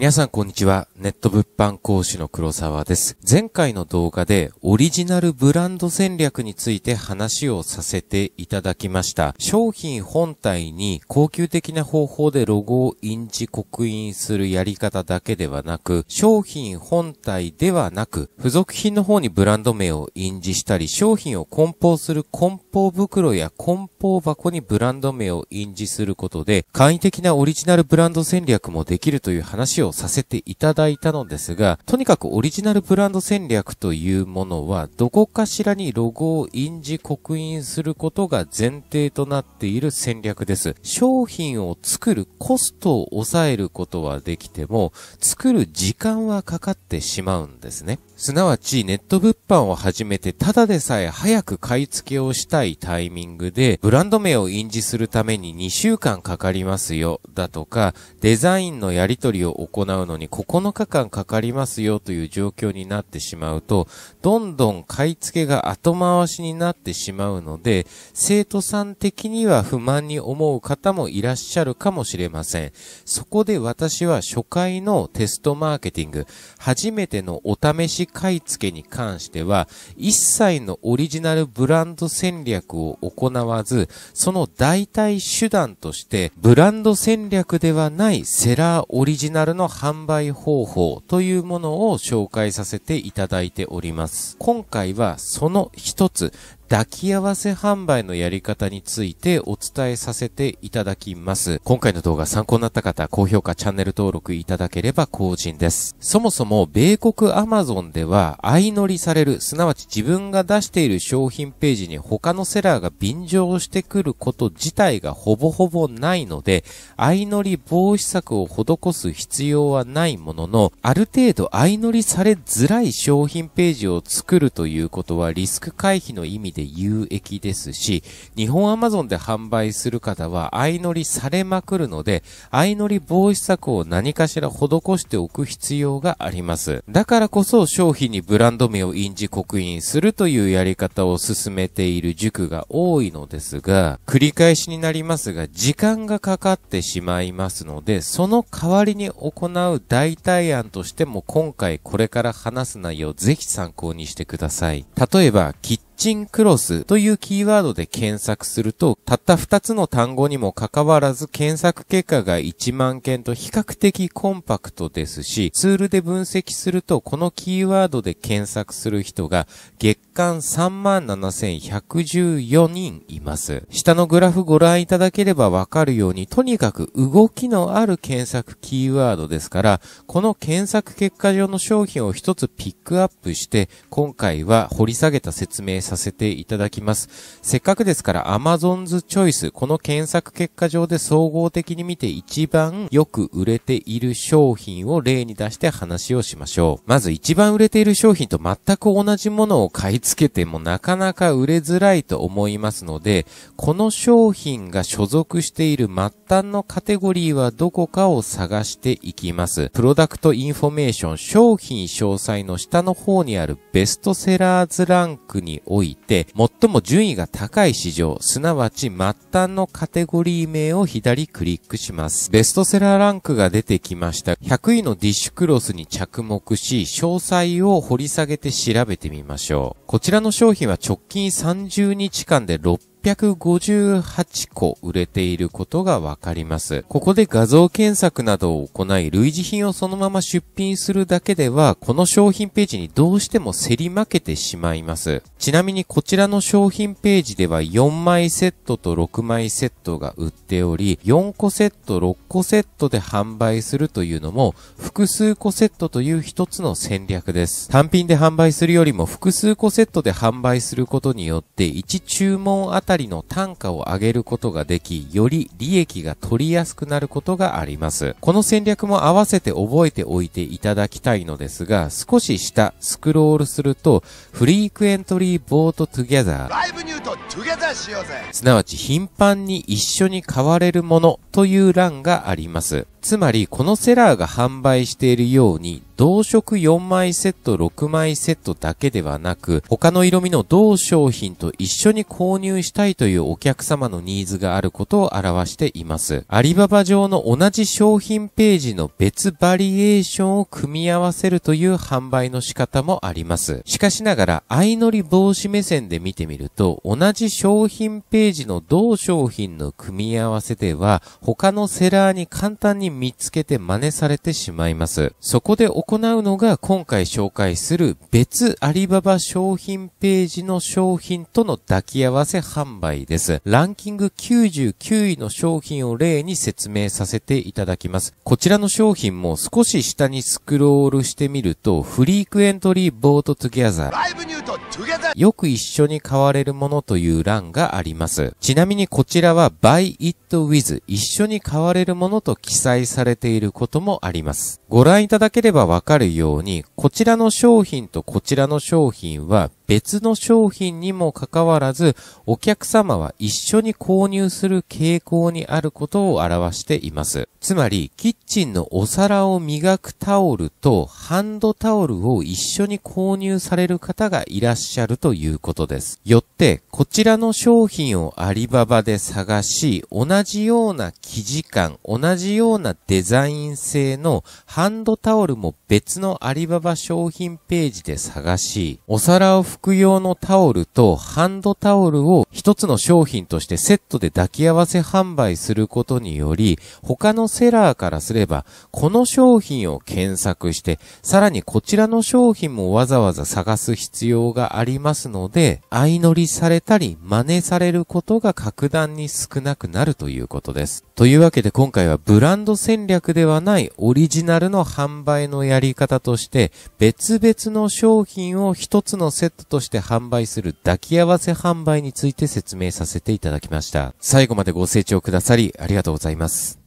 皆さんこんにちは。ネット物販講師の黒沢です。前回の動画でオリジナルブランド戦略について話をさせていただきました。商品本体に高級的な方法でロゴを印字刻印するやり方だけではなく、商品本体ではなく、付属品の方にブランド名を印字したり、商品を梱包する梱包袋や梱包箱にブランド名を印字することで、簡易的なオリジナルブランド戦略もできるという話ををさせていただいたのですが、とにかくオリジナルブランド戦略というものは、どこかしらにロゴを印字刻印することが前提となっている戦略です。商品を作るコストを抑えることはできても、作る時間はかかってしまうんですね。すなわちネット物販を始めてただでさえ早く買い付けをしたいタイミングで、ブランド名を印字するために2週間かかりますよ、だとか、デザインのやり取りを行うのに9日間かかりますよという状況になってしまうと、どんどん買い付けが後回しになってしまうので、生徒さん的には不満に思う方もいらっしゃるかもしれません。そこで私は初回のテストマーケティング、初めてのお試し買い付けに関しては、一切のオリジナルブランド戦略を行わず、その代替手段として、ブランド戦略ではないセラーオリジナルの販売方法というものを紹介させていただいております。今回はその一つ、抱き合わせ販売のやり方についてお伝えさせていただきます。今回の動画参考になった方、高評価、チャンネル登録いただければ幸甚です。そもそも、米国アマゾンでは、相乗りされる、すなわち自分が出している商品ページに他のセラーが便乗してくること自体がほぼほぼないので、相乗り防止策を施す必要はないものの、ある程度相乗りされづらい商品ページを作るということはリスク回避の意味でで有益ですし、日本アマゾンで販売する方は相乗りされまくるので、相乗り防止策を何かしら施しておく必要があります。だからこそ商品にブランド名を印字刻印するというやり方を進めている塾が多いのですが、繰り返しになりますが、時間がかかってしまいますので、その代わりに行う代替案としても今回これから話す内容をぜひ参考にしてください。例えば、キッチンクロスというキーワードで検索すると、たった2つの単語にもかかわらず検索結果が1万件と比較的コンパクトですし、ツールで分析すると、このキーワードで検索する人が月間37,114人います。下のグラフご覧いただければわかるように、とにかく動きのある検索キーワードですから、この検索結果上の商品を一つピックアップして、今回は掘り下げた説明させていただきます。せっかくですから Amazon's Choice この検索結果上で総合的に見て一番よく売れている商品を例に出して話をしましょう。まず一番売れている商品と全く同じものを買い付けてもなかなか売れづらいと思いますので、この商品が所属している末端のカテゴリーはどこかを探していきます。プロダクトインフォメーション商品詳細の下の方にあるベストセラーズランクにおおいて、最も順位が高い市場、すなわち末端のカテゴリー名を左クリックします。ベストセラーランクが出てきました。100位のディッシュクロスに着目し、詳細を掘り下げて調べてみましょう。こちらの商品は直近30日間で6 5 8個売れていることがわかります。ここで画像検索などを行い、類似品をそのまま出品するだけでは、この商品ページにどうしても競り負けてしまいます。ちなみにこちらの商品ページでは4枚セットと6枚セットが売っており、4個セット、6個セットで販売するというのも、複数個セットという一つの戦略です。単品で販売するよりも複数個セットで販売することによって、1注文あたたりの単価を上げることができ、より利益が取りやすくなることがあります。この戦略も合わせて覚えておいていただきたいのですが、少し下、スクロールすると、フリークエントリーボートトゥャザー。ライブニュートトゥャザーしようぜ。すなわち頻繁に一緒に買われるものという欄があります。つまり、このセラーが販売しているように、同色4枚セット、6枚セットだけではなく、他の色味の同商品と一緒に購入したいというお客様のニーズがあることを表しています。アリババ上の同じ商品ページの別バリエーションを組み合わせるという販売の仕方もあります。しかしながら、相乗り防止目線で見てみると、同じ商品ページの同商品の組み合わせでは、他のセラーに簡単に見つけて真似されてしまいます。そこで行うのが今回紹介する別アリババ商品ページの商品との抱き合わせ販売です。ランキング99位の商品を例に説明させていただきます。こちらの商品も少し下にスクロールしてみるとフリークエントリーボートトゥギャザー。よく一緒に買われるものという欄があります。ちなみにこちらは buy it with 一緒に買われるものと記載されていることもあります。ご覧いただければわかるように、こちらの商品とこちらの商品は別の商品にもかかわらず、お客様は一緒に購入する傾向にあることを表しています。つまり、キッチンのお皿を磨くタオルとハンドタオルを一緒に購入される方がいいらっしゃるということです。よ、こちらの商品をアリババで探し、同じような生地感、同じようなデザイン性のハンドタオルも別のアリババ商品ページで探し、お皿を拭く用のタオルとハンドタオルを一つの商品としてセットで抱き合わせ販売することにより、他のセラーからすれば、この商品を検索して、さらにこちらの商品もわざわざ探す必要がありますので、相乗りされたり真似されることが格段に少なくなるということです。というわけで今回はブランド戦略ではないオリジナルの販売のやり方として別々の商品を一つのセットとして販売する抱き合わせ販売について説明させていただきました。最後までご清聴くださりありがとうございます。